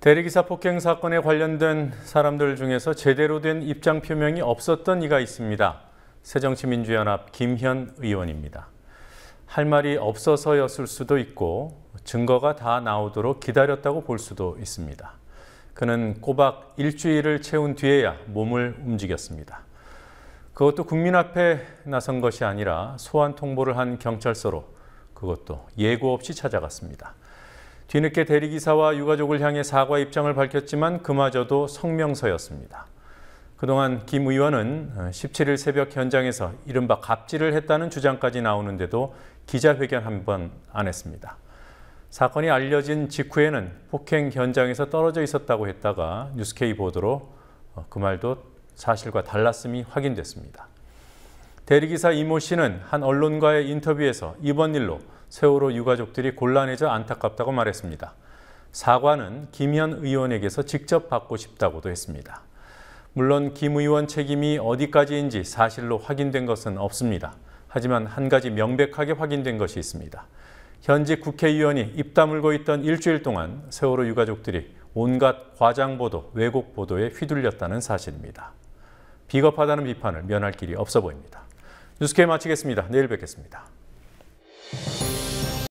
대리기사 폭행 사건에 관련된 사람들 중에서 제대로 된 입장 표명이 없었던 이가 있습니다. 새정치민주연합 김현 의원입니다. 할 말이 없어서였을 수도 있고 증거가 다 나오도록 기다렸다고 볼 수도 있습니다. 그는 꼬박 일주일을 채운 뒤에야 몸을 움직였습니다. 그것도 국민 앞에 나선 것이 아니라 소환 통보를 한 경찰서로 그것도 예고 없이 찾아갔습니다. 뒤늦게 대리기사와 유가족을 향해 사과 입장을 밝혔지만 그마저도 성명서였습니다. 그동안 김 의원은 17일 어, 새벽 현장에서 이른바 갑질을 했다는 주장까지 나오는데도 기자회견 한 번 안 했습니다. 사건이 알려진 직후에는 폭행 현장에서 떨어져 있었다고 했다가 뉴스케이 보도로 어, 그 말도 사실과 달랐음이 확인됐습니다. 대리기사 이모 씨는 한 언론과의 인터뷰에서 이번 일로 세월호 유가족들이 곤란해져 안타깝다고 말했습니다. 사과는 김현 의원에게서 직접 받고 싶다고도 했습니다. 물론 김 의원 책임이 어디까지인지 사실로 확인된 것은 없습니다. 하지만 한 가지 명백하게 확인된 것이 있습니다. 현직 국회의원이 입 다물고 있던 일주일 동안 세월호 유가족들이 온갖 과장보도, 왜곡보도에 휘둘렸다는 사실입니다. 비겁하다는 비판을 면할 길이 없어 보입니다. 뉴스케 마치겠습니다. 내일 뵙겠습니다.